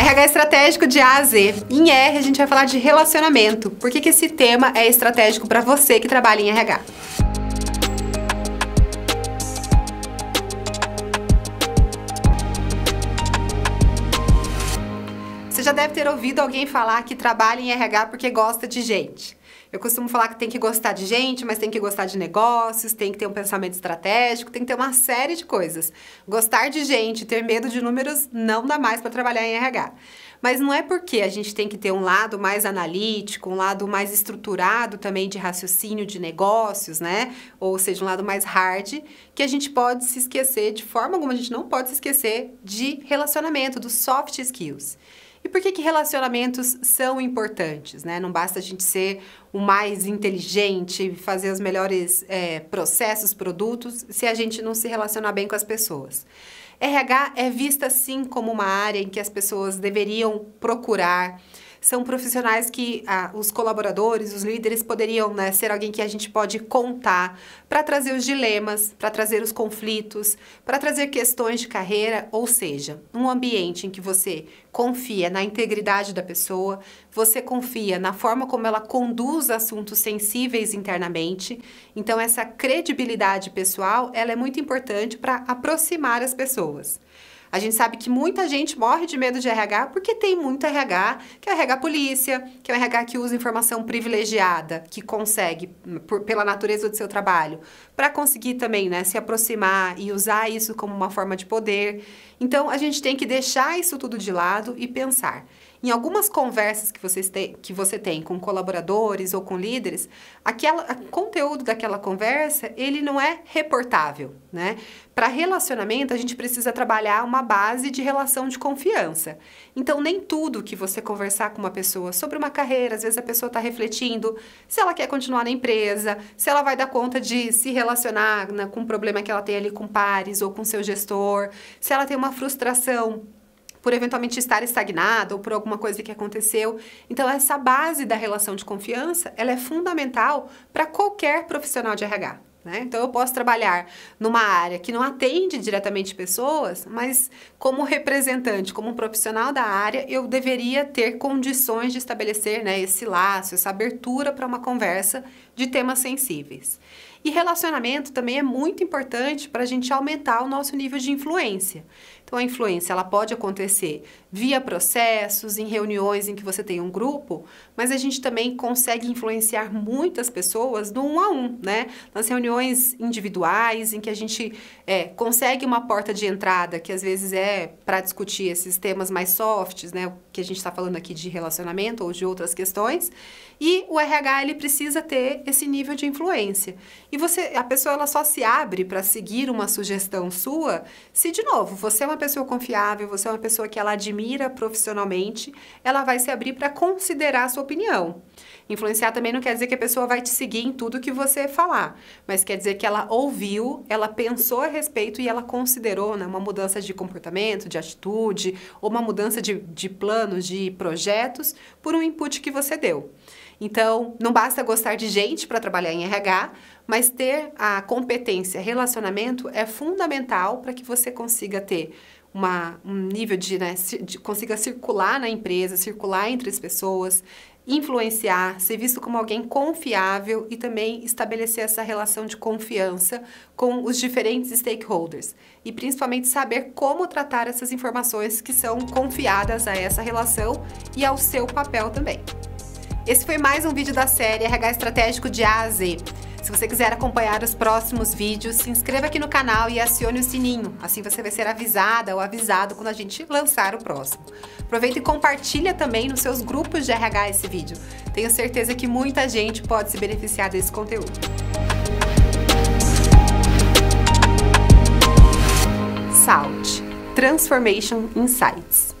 RH é estratégico de A a Z. Em R, a gente vai falar de relacionamento. Por que, que esse tema é estratégico para você que trabalha em RH? Você já deve ter ouvido alguém falar que trabalha em RH porque gosta de gente. Eu costumo falar que tem que gostar de gente, mas tem que gostar de negócios, tem que ter um pensamento estratégico, tem que ter uma série de coisas. Gostar de gente, ter medo de números, não dá mais para trabalhar em RH. Mas não é porque a gente tem que ter um lado mais analítico, um lado mais estruturado também de raciocínio de negócios, né? Ou seja, um lado mais hard, que a gente pode se esquecer, de forma alguma, a gente não pode se esquecer de relacionamento, dos soft skills. E por que, que relacionamentos são importantes? Né? Não basta a gente ser o mais inteligente, fazer os melhores é, processos, produtos, se a gente não se relacionar bem com as pessoas. RH é vista sim como uma área em que as pessoas deveriam procurar são profissionais que ah, os colaboradores, os líderes poderiam né, ser alguém que a gente pode contar para trazer os dilemas, para trazer os conflitos, para trazer questões de carreira, ou seja, um ambiente em que você confia na integridade da pessoa, você confia na forma como ela conduz assuntos sensíveis internamente. Então essa credibilidade pessoal, ela é muito importante para aproximar as pessoas. A gente sabe que muita gente morre de medo de RH porque tem muito RH, que é o RH polícia, que é o RH que usa informação privilegiada, que consegue, hum, por, pela natureza do seu trabalho, para conseguir também né, se aproximar e usar isso como uma forma de poder. Então, a gente tem que deixar isso tudo de lado e pensar. Em algumas conversas que, vocês te, que você tem com colaboradores ou com líderes, aquela, o conteúdo daquela conversa, ele não é reportável, né? Para relacionamento, a gente precisa trabalhar uma base de relação de confiança. Então, nem tudo que você conversar com uma pessoa sobre uma carreira, às vezes a pessoa está refletindo se ela quer continuar na empresa, se ela vai dar conta de se relacionar né, com o problema que ela tem ali com pares ou com seu gestor, se ela tem uma frustração por eventualmente estar estagnado ou por alguma coisa que aconteceu. Então, essa base da relação de confiança, ela é fundamental para qualquer profissional de RH. Né? Então, eu posso trabalhar numa área que não atende diretamente pessoas, mas como representante, como profissional da área, eu deveria ter condições de estabelecer né, esse laço, essa abertura para uma conversa de temas sensíveis. E relacionamento também é muito importante para a gente aumentar o nosso nível de influência. Então, a influência ela pode acontecer via processos, em reuniões em que você tem um grupo, mas a gente também consegue influenciar muitas pessoas no um a um, né? Nas reuniões individuais, em que a gente é, consegue uma porta de entrada, que às vezes é para discutir esses temas mais softs, né? O que a gente está falando aqui de relacionamento ou de outras questões. E o RH ele precisa ter esse nível de influência. E você, a pessoa ela só se abre para seguir uma sugestão sua se, de novo, você é uma pessoa confiável, você é uma pessoa que ela admira profissionalmente, ela vai se abrir para considerar a sua opinião. Influenciar também não quer dizer que a pessoa vai te seguir em tudo que você falar, mas quer dizer que ela ouviu, ela pensou a respeito e ela considerou né, uma mudança de comportamento, de atitude, ou uma mudança de, de planos, de projetos, por um input que você deu. Então, não basta gostar de gente para trabalhar em RH, mas ter a competência relacionamento é fundamental para que você consiga ter uma, um nível de, né, de, consiga circular na empresa, circular entre as pessoas, influenciar, ser visto como alguém confiável e também estabelecer essa relação de confiança com os diferentes stakeholders e principalmente saber como tratar essas informações que são confiadas a essa relação e ao seu papel também. Esse foi mais um vídeo da série RH Estratégico de A a Z. Se você quiser acompanhar os próximos vídeos, se inscreva aqui no canal e acione o sininho. Assim você vai ser avisada ou avisado quando a gente lançar o próximo. Aproveita e compartilha também nos seus grupos de RH esse vídeo. Tenho certeza que muita gente pode se beneficiar desse conteúdo. SALT Transformation Insights